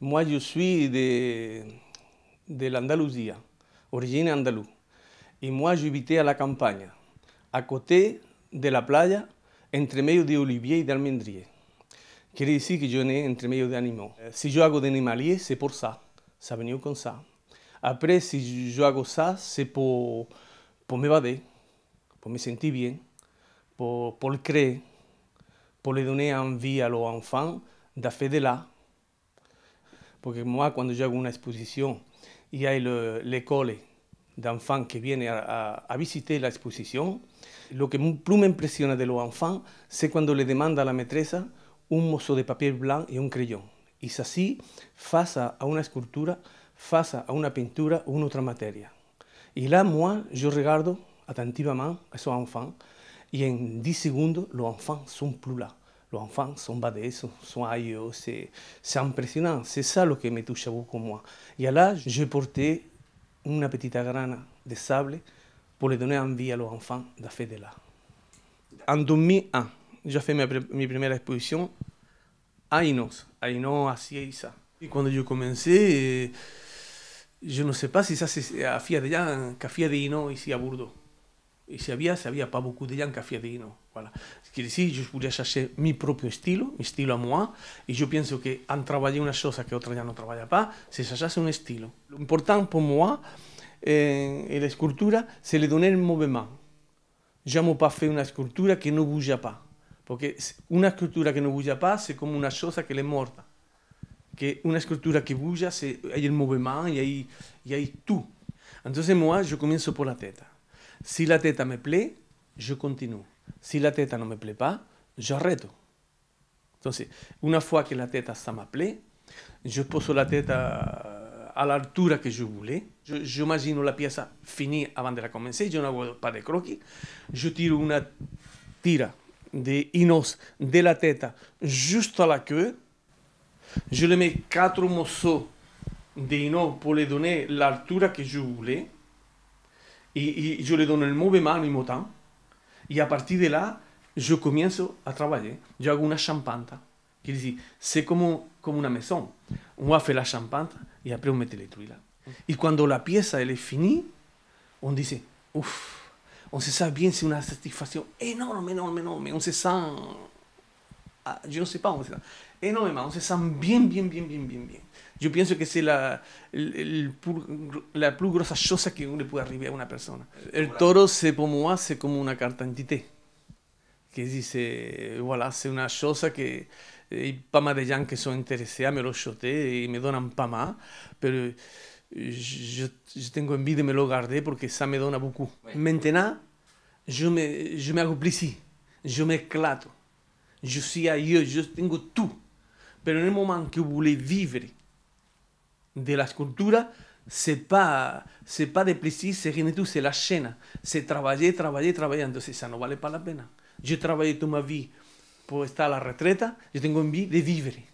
Moi, je suis de, de l'Andalousie, origine andalou. Et moi, j'habitais à la campagne, à côté de la plage, entre medio d'oliviers et d'almendriers. Quiere dire que je né entre medio d'animaux. Eh, si je hago d'animalier, c'est pour ça. Ça vient comme ça. Après, si je hago ça, c'est pour, pour m'évader, pour me sentir bien, pour, le créer, pour le donner envie à enfants de faire de là. Porque cuando yo yo hago una exposición y y la l'école de niños que viene a visitar la exposición, Lo que más me impresiona de los enfants, es cuando le demanda a la maestra un mozo de papel blanco y un crayon. Y es así, fasa a una escultura, fasa a una pintura o una otra materia. Y là, moi, je atentiva atentamente a esos enfant, y en 10 segundos los enfants son plus enfants sont basés, sont, sont aïeux, c'est, impressionnant. C'est ça ce qui me touche beaucoup, moi. Et là, je portais une petite grana de sable pour les donner envie à leurs enfants de faire de là En 2001, j'ai fait ma, première exposition à Inos, à Inos, à Et quand j'ai commencé, je eh, ne sais pas si ça c'est à Fia de Jan, qu'à Fia de ici à Bordeaux. Et s'il y avait, il n'y avait pas beaucoup de gens qui de Inos. Voilà. Quiere decir, yo podría hacer mi propio estilo, mi estilo a moi, y yo pienso que han trabajado una cosa que otra ya no trabaja pas, se hace un estilo. Lo importante para moi, eh, en la escultura, se le donner el movimiento. no pas faire una escultura que no bouge pas. Porque una escultura que no bouge pas, es como una cosa que le morta. Que una escultura que bouge, c'est hay el movimiento y hay, y hay tú Entonces moi, yo comienzo por la teta. Si la teta me plaît, je continue. Si la tête ne me plaît pas, j'arrête. Donc, une fois que la tête, ça m'a plu, je pose la tête à, à que je voulais. J'imagine la pièce finie avant de la commencer. Je n'envoie pas de croquis. Je tire une tire de inos de la tête juste à la queue. Je le mets quatre morceaux de pour lui donner l'altura que je voulais. Et, je lui donne le mauvais mal en même temps. Y a partir de la, yo comienzo a trabajar. Yo hago una champanta. Quiere decir, sé como, como una mesón. un hace la champanta y después un mete Y cuando la pieza él es uno on dice, uff, on se sabe bien, es una satisfacción enorme, enorme, enorme. On se sent, ah, yo no sé cómo se sent enorme, on se sent bien, bien, bien, bien, bien, bien. Yo pienso que es la, el, la plus grossa cosa que uno le puede arribar a una persona. El toro se como hace como una carta entité, que dice, voilà, hace una cosa que eh, hay pamas de gens que son interesados, me lo shoté y me donan pamas, pero eh, yo, tengo envidia y me lo guardé porque eso me dona beaucoup. Maintenant, yo me, yo me hago yo me eclato, yo soy yo, yo tengo tú. Pero en el momento que yo voulais vivre, de la escultura, c'est pas, c'est pas de plisis, c'est rien du tout, c'est la chaîne. C'est travailler, travailler, travailler. Entonces, ça no vale pas la pena. Yo trabajé toute mi vida pour estar a la retreta, yo tengo vie de vivre